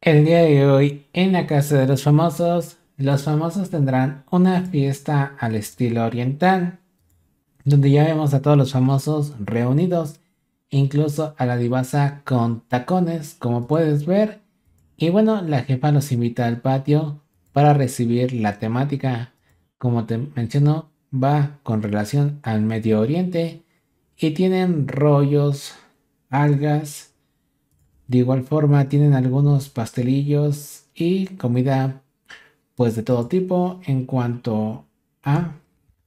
El día de hoy, en la casa de los famosos, los famosos tendrán una fiesta al estilo oriental, donde ya vemos a todos los famosos reunidos, incluso a la divasa con tacones, como puedes ver. Y bueno, la jefa los invita al patio para recibir la temática. Como te menciono, va con relación al Medio Oriente y tienen rollos, algas, de igual forma tienen algunos pastelillos y comida pues de todo tipo en cuanto a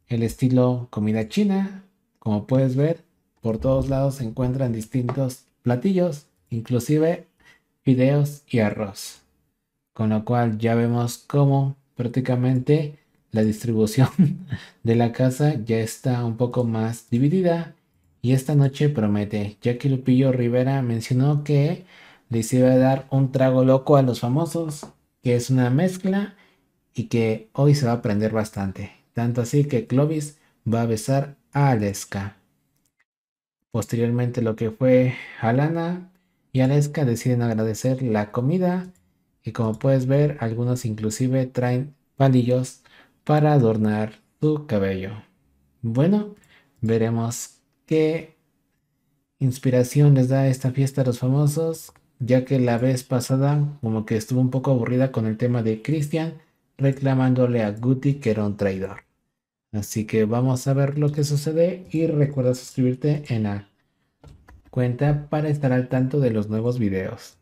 el estilo comida china. Como puedes ver, por todos lados se encuentran distintos platillos, inclusive fideos y arroz. Con lo cual ya vemos cómo prácticamente la distribución de la casa ya está un poco más dividida y esta noche promete. Jackie Lupillo Rivera mencionó que les iba a dar un trago loco a los famosos, que es una mezcla y que hoy se va a aprender bastante. Tanto así que Clovis va a besar a Aleska. Posteriormente lo que fue Alana y Aleska deciden agradecer la comida y como puedes ver algunos inclusive traen palillos para adornar su cabello. Bueno, veremos ¿Qué inspiración les da esta fiesta a los famosos? Ya que la vez pasada como que estuvo un poco aburrida con el tema de Christian reclamándole a Guti que era un traidor. Así que vamos a ver lo que sucede y recuerda suscribirte en la cuenta para estar al tanto de los nuevos videos.